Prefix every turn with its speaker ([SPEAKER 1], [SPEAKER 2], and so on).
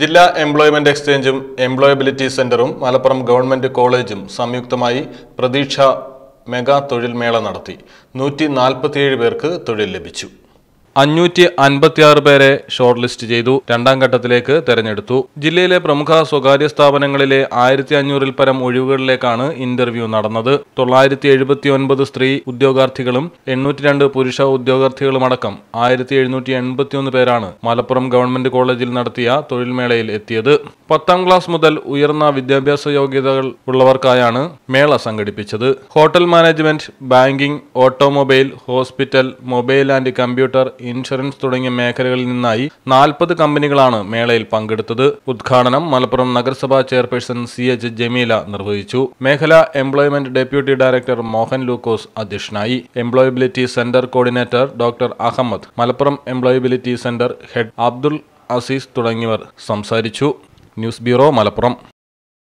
[SPEAKER 1] ജില്ലാ employment എക്സ്ചേഞ്ചും employability സെന്ററും Malappuram government കോളേജും സംയുക്തമായി പ്രതീക്ഷ മെഗാ തൊഴിൽ മേള നടത്തി നൂറ്റി നാൽപ്പത്തിയേഴ് പേർക്ക് തൊഴിൽ ലഭിച്ചു അഞ്ഞൂറ്റി അൻപത്തിയാറ് പേരെ ഷോർട്ട് ലിസ്റ്റ് ചെയ്തു രണ്ടാം ഘട്ടത്തിലേക്ക് തെരഞ്ഞെടുത്തു ജില്ലയിലെ പ്രമുഖ സ്വകാര്യ സ്ഥാപനങ്ങളിലെ ആയിരത്തി അഞ്ഞൂറിൽ പരം ഒഴിവുകളിലേക്കാണ് ഇന്റർവ്യൂ നടന്നത് തൊള്ളായിരത്തി എഴുപത്തി ഒൻപത് സ്ത്രീ ഉദ്യോഗാർത്ഥികളും എണ്ണൂറ്റി രണ്ട് പുരുഷ ഉദ്യോഗാർത്ഥികളുമടക്കം ആയിരത്തി എഴുന്നൂറ്റി എൺപത്തിയൊന്ന് പേരാണ് മലപ്പുറം ഗവൺമെന്റ് കോളേജിൽ നടത്തിയ തൊഴിൽമേളയിൽ എത്തിയത് പത്താം ക്ലാസ് മുതൽ ഉയർന്ന വിദ്യാഭ്യാസ യോഗ്യതകൾ ഉള്ളവർക്കായാണ് മേള സംഘടിപ്പിച്ചത് hotel management banking automobile hospital mobile and computer insurance തുടങ്ങിയ മേഖലകളിൽ നിന്നായി നാൽപ്പത് കമ്പനികളാണ് മേളയിൽ പങ്കെടുത്തത് ഉദ്ഘാടനം മലപ്പുറം നഗരസഭാ ചെയർപേഴ്സൺ സി എച്ച് ജമീല നിർവഹിച്ചു മേഖലാ employment deputy director Mohan Lukose അധ്യക്ഷനായി employability centre coordinator doctor Ahammed Malappuram employability centre head Abdul Azeez തുടങ്ങിയവർ സംസാരിച്ചു ന്യൂസ് ബ്യൂറോ മലപ്പുറം